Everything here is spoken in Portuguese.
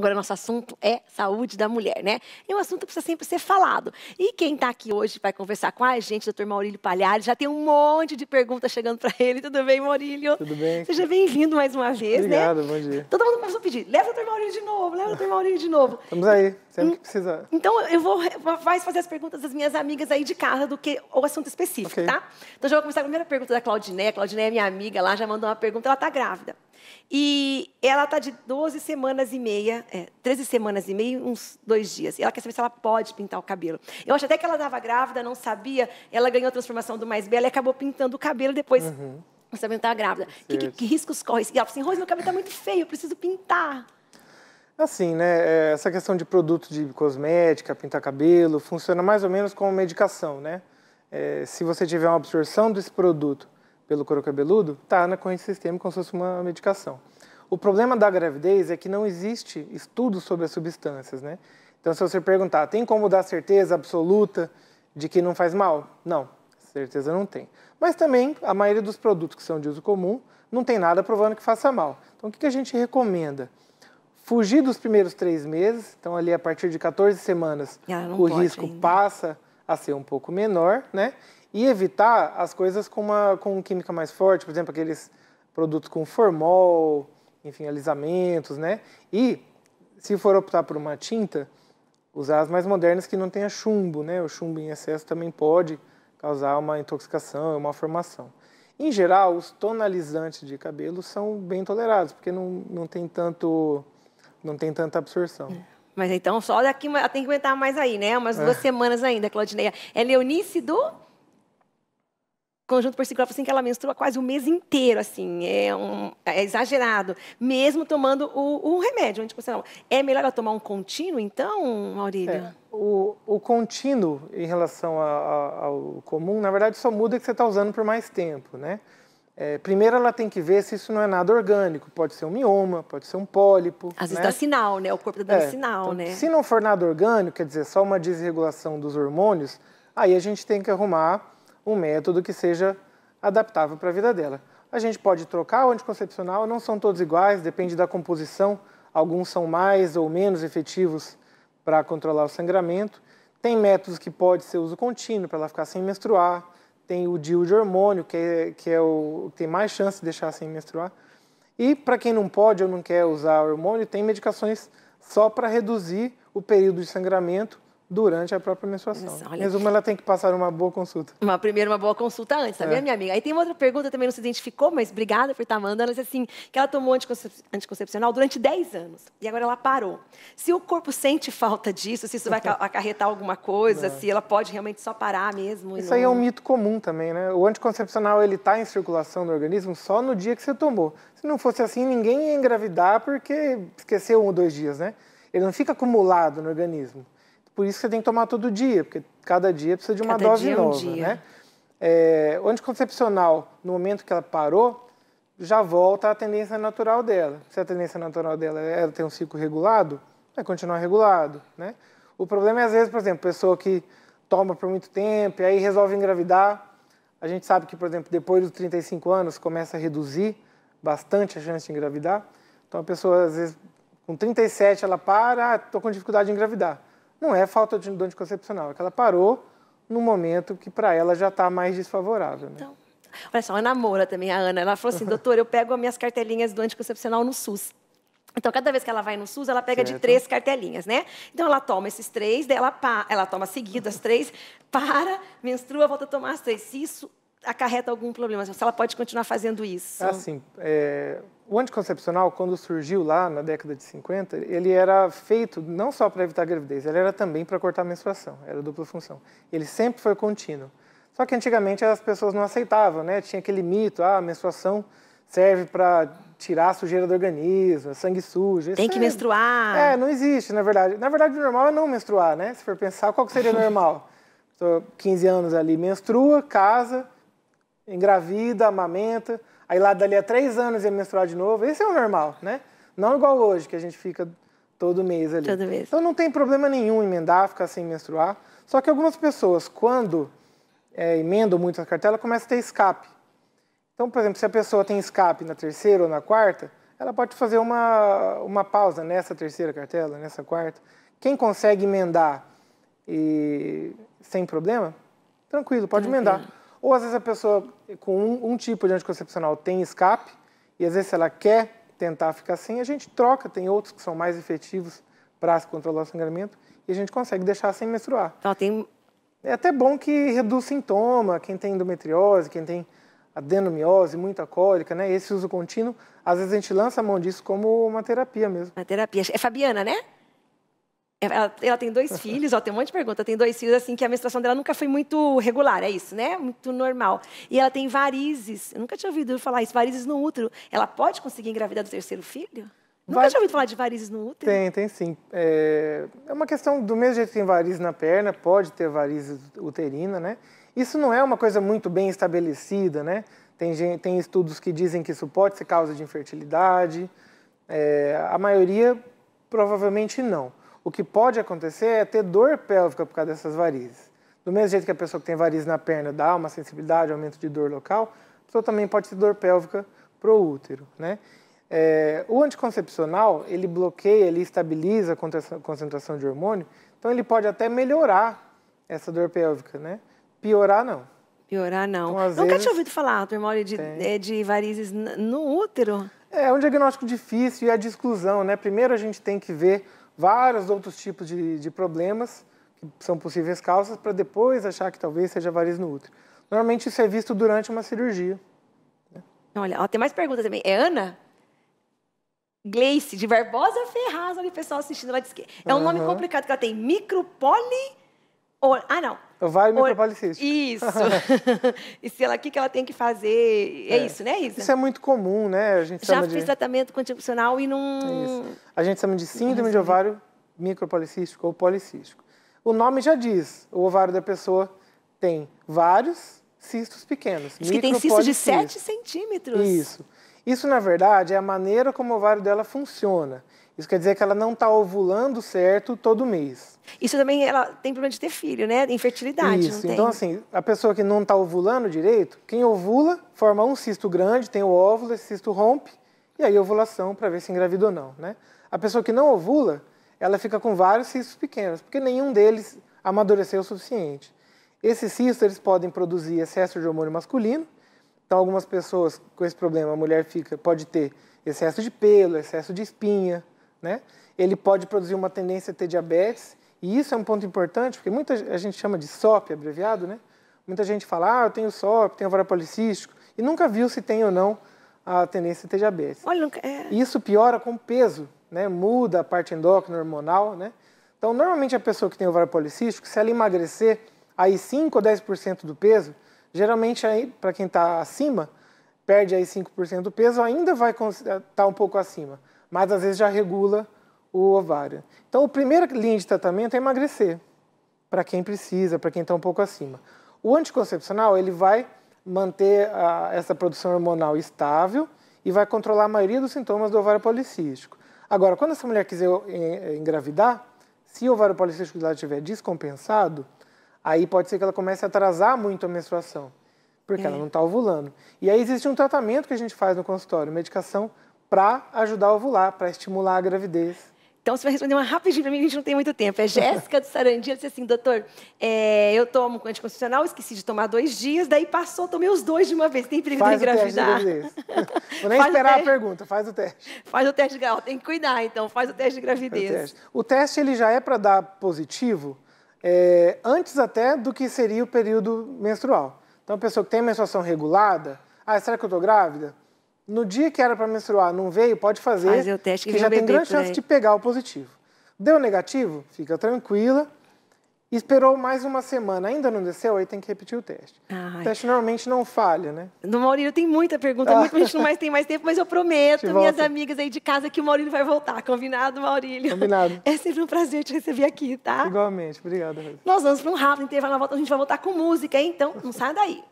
Agora, nosso assunto é saúde da mulher, né? É um assunto que precisa sempre ser falado. E quem está aqui hoje vai conversar com a gente, doutor Maurílio Palhares, já tem um monte de perguntas chegando para ele. Tudo bem, Maurílio? Tudo bem. Seja bem-vindo mais uma vez, Obrigado, né? Obrigado, bom dia. Então, todo mundo começou a pedir, leva o doutor Maurílio de novo, leva o doutor Maurílio de novo. Estamos aí. Sempre é que precisa. Então, eu vou mais fazer as perguntas das minhas amigas aí de casa do que o assunto específico, okay. tá? Então, já vou começar com a primeira pergunta da Claudineia. A Claudineia é minha amiga lá, já mandou uma pergunta. Ela está grávida. E ela está de 12 semanas e meia, é, 13 semanas e meia, uns dois dias. E ela quer saber se ela pode pintar o cabelo. Eu acho até que ela estava grávida, não sabia. Ela ganhou a transformação do mais bela e acabou pintando o cabelo depois. Uhum. Você também estava grávida. Que, que, que, riscos corre? E ela falou assim, Rose, meu cabelo está muito feio, eu preciso pintar. Assim, né? É, essa questão de produto de cosmética, pintar cabelo, funciona mais ou menos como medicação, né? É, se você tiver uma absorção desse produto pelo couro cabeludo, está na corrente sistêmica como se fosse uma medicação. O problema da gravidez é que não existe estudo sobre as substâncias, né? Então, se você perguntar, tem como dar certeza absoluta de que não faz mal? Não, certeza não tem. Mas também, a maioria dos produtos que são de uso comum não tem nada provando que faça mal. Então, o que a gente recomenda? fugir dos primeiros três meses, então ali a partir de 14 semanas ah, o risco ainda. passa a ser um pouco menor, né? E evitar as coisas com uma com química mais forte, por exemplo, aqueles produtos com formol, enfim, alisamentos, né? E se for optar por uma tinta, usar as mais modernas que não tenha chumbo, né? O chumbo em excesso também pode causar uma intoxicação, uma formação. Em geral, os tonalizantes de cabelo são bem tolerados, porque não, não tem tanto não tem tanta absorção. É. Mas então, só daqui ela tem que aguentar mais aí, né? Umas é. duas semanas ainda, Claudineia. É Leonice do conjunto ciclo, assim, que ela menstrua quase o mês inteiro, assim, é, um, é exagerado, mesmo tomando o, o remédio anticoncepcional. É melhor ela tomar um contínuo, então, Maurílio? É, o, o contínuo, em relação a, a, ao comum, na verdade, só muda que você está usando por mais tempo, né? É, primeiro ela tem que ver se isso não é nada orgânico, pode ser um mioma, pode ser um pólipo. Às né? vezes dá sinal, né? O corpo dá tá é, sinal, então, né? Se não for nada orgânico, quer dizer, só uma desregulação dos hormônios, aí a gente tem que arrumar um método que seja adaptável para a vida dela. A gente pode trocar o anticoncepcional, não são todos iguais, depende da composição. Alguns são mais ou menos efetivos para controlar o sangramento. Tem métodos que pode ser uso contínuo, para ela ficar sem menstruar tem o DIU de hormônio, que é, que é o que tem mais chance de deixar sem menstruar. E para quem não pode ou não quer usar hormônio, tem medicações só para reduzir o período de sangramento durante a própria menstruação. Olha. resumo, ela tem que passar uma boa consulta. Uma, primeiro, uma boa consulta antes, sabia, tá é. minha amiga? Aí tem uma outra pergunta também, não se identificou, mas obrigada por estar mandando. Ela disse assim, que ela tomou anticoncep anticoncepcional durante 10 anos e agora ela parou. Se o corpo sente falta disso, se isso vai acarretar alguma coisa, é. se ela pode realmente só parar mesmo. Isso não... aí é um mito comum também, né? O anticoncepcional, ele está em circulação no organismo só no dia que você tomou. Se não fosse assim, ninguém ia engravidar porque esqueceu um ou dois dias, né? Ele não fica acumulado no organismo por isso que você tem que tomar todo dia, porque cada dia precisa de uma cada dose dia, é nova. Um dia. Né? É, o anticoncepcional, no momento que ela parou, já volta à tendência natural dela. Se a tendência natural dela é ter um ciclo regulado, vai continuar regulado. Né? O problema é, às vezes, por exemplo, pessoa que toma por muito tempo e aí resolve engravidar. A gente sabe que, por exemplo, depois dos 35 anos começa a reduzir bastante a chance de engravidar. Então a pessoa, às vezes, com 37 ela para, estou ah, com dificuldade de engravidar. Não é falta de anticoncepcional, é que ela parou no momento que para ela já está mais desfavorável. Né? Então, olha só, a Ana Moura também, a Ana, ela falou assim, doutor, eu pego as minhas cartelinhas do anticoncepcional no SUS. Então, cada vez que ela vai no SUS, ela pega certo. de três cartelinhas, né? Então, ela toma esses três, daí ela, ela toma seguido as três, para, menstrua, volta a tomar as três. Se isso acarreta algum problema, se ela pode continuar fazendo isso? Assim, é, o anticoncepcional, quando surgiu lá na década de 50, ele era feito não só para evitar a gravidez, ele era também para cortar a menstruação, era dupla função. Ele sempre foi contínuo. Só que antigamente as pessoas não aceitavam, né? Tinha aquele mito, ah, a menstruação serve para tirar a sujeira do organismo, sangue sujo. Tem que é, menstruar. É, não existe, na verdade. Na verdade, o normal é não menstruar, né? Se for pensar, qual que seria normal? 15 anos ali, menstrua, casa, engravida, amamenta, aí lá dali a três anos ia menstruar de novo. Esse é o normal, né? Não igual hoje, que a gente fica todo mês ali. Todo mês. Então não tem problema nenhum emendar, ficar sem menstruar. Só que algumas pessoas, quando é, emendam muito a cartela, começam a ter escape. Então, por exemplo, se a pessoa tem escape na terceira ou na quarta, ela pode fazer uma, uma pausa nessa terceira cartela, nessa quarta. Quem consegue emendar e sem problema, tranquilo, pode tranquilo. emendar. Ou às vezes a pessoa com um, um tipo de anticoncepcional tem escape, e às vezes ela quer tentar ficar sem, a gente troca, tem outros que são mais efetivos para se controlar o sangramento, e a gente consegue deixar sem menstruar. Então, tem... É até bom que reduz sintoma, quem tem endometriose, quem tem adenomiose, muita cólica, né? Esse uso contínuo, às vezes a gente lança a mão disso como uma terapia mesmo. Uma terapia. É Fabiana, né? Ela, ela, tem dois filhos, ó, tem um monte de pergunta. Tem dois filhos, assim, que a menstruação dela nunca foi muito regular, é isso, né? Muito normal. E ela tem varizes. Eu nunca tinha ouvido falar isso, varizes no útero. Ela pode conseguir engravidar do terceiro filho? Nunca tinha ouvido falar de varizes no útero? Tem, tem sim. É... é uma questão, do mesmo jeito que tem varizes na perna, pode ter varizes uterina, né? Isso não é uma coisa muito bem estabelecida, né? Tem, gente, tem estudos que dizem que isso pode ser causa de infertilidade. É... A maioria, provavelmente não. O que pode acontecer é ter dor pélvica por causa dessas varizes. Do mesmo jeito que a pessoa que tem variz na perna dá uma sensibilidade, aumento de dor local, a pessoa também pode ter dor pélvica pro útero, né? É, o anticoncepcional, ele bloqueia, ele estabiliza a concentração de hormônio, então ele pode até melhorar essa dor pélvica, né? Piorar, não. Piorar, não. Então, Nunca vezes, tinha ouvido falar, doutor Mauro, de, é, de varizes no útero? É, é um diagnóstico difícil e é de exclusão, né? Primeiro a gente tem que ver vários outros tipos de, de problemas, que são possíveis causas, para depois achar que talvez seja variz no útero. Normalmente isso é visto durante uma cirurgia. Né? Olha, ó, tem mais perguntas também. É Ana? Gleice, de Barbosa Ferraz, olha o pessoal assistindo lá de que É um uhum. nome complicado que ela tem. Micropoli... Ah, não. Ovário micropolicístico. Isso. e se ela o que, ela tem que fazer. É, é, isso, né, Isa? Isso é muito comum, né? A gente Já fiz de... tratamento constitucional e não... É A gente chama de síndrome de ovário micropolicístico ou policístico. O nome já diz, o ovário da pessoa tem vários cistos pequenos. Diz que tem cistos de 7 centímetros. Isso. Isso, na verdade, é a maneira como o ovário dela funciona. Isso quer dizer que ela não está ovulando certo todo mês. Isso também ela tem problema de ter filho, né? Infertilidade. Isso. então, assim, a pessoa que não está ovulando direito, quem ovula forma um cisto grande, tem o óvulo, esse cisto rompe, e aí ovulação para ver se engravida ou não, né? A pessoa que não ovula, ela fica com vários cistos pequenos, porque nenhum deles amadureceu o suficiente. Esses cistos eles podem produzir excesso de hormônio masculino, então, algumas pessoas com esse problema, a mulher fica, pode ter excesso de pelo, excesso de espinha, né? Ele pode produzir uma tendência a ter diabetes, e isso é um ponto importante, porque muita a gente chama de SOP, abreviado, né? Muita gente fala, ah, eu tenho SOP, tenho ovário policístico, e nunca viu se tem ou não a tendência a ter diabetes. Olha, é... Isso piora com peso, né? Muda a parte endócrina, hormonal, né? Então, normalmente a pessoa que tem ovário policístico, se ela emagrecer aí 5 ou 10% do peso, Geralmente, aí para quem está acima, perde aí 5% do peso, ainda vai estar eh, tá um pouco acima, mas às vezes já regula o ovário. Então, a primeira linha de tratamento é emagrecer, para quem precisa, para quem está um pouco acima. O anticoncepcional, ele vai manter a, essa produção hormonal estável e vai controlar a maioria dos sintomas do ovário policístico. Agora, quando essa mulher quiser eh, engravidar, se o ovário policístico dela estiver descompensado, aí pode ser que ela comece a atrasar muito a menstruação, porque é. ela não está ovulando. E aí existe um tratamento que a gente faz no consultório, medicação para ajudar a ovular, para estimular a gravidez. Então, você vai responder uma rapidinho para mim, que a gente não tem muito tempo. É Jéssica do Sarandia, disse assim, doutor, é, eu tomo anticoncepcional, esqueci de tomar dois dias, daí passou, tomei os dois de uma vez. Tem perigo faz de engravidar? Vou nem esperar a pergunta, faz o teste. Faz o teste de gravidez, tem que cuidar, então, faz o teste de gravidez. O teste, o teste ele já é para dar positivo é, antes até do que seria o período menstrual. Então, a pessoa que tem menstruação regulada, ah, será que eu estou grávida? No dia que era para menstruar, não veio, pode fazer. Fazer o teste que, que já tem grande chance de pegar o positivo. Deu negativo? Fica tranquila, Esperou mais uma semana, ainda não desceu, aí tem que repetir o teste. Ai. O teste normalmente não falha, né? No Maurílio tem muita pergunta, muita muito, a gente não mais tem mais tempo, mas eu prometo, minhas amigas aí de casa, que o Maurílio vai voltar. Combinado, Maurílio? Combinado. É sempre um prazer te receber aqui, tá? Igualmente, obrigada. Nós vamos para um rápido intervalo a gente vai voltar com música, hein? então não sai daí.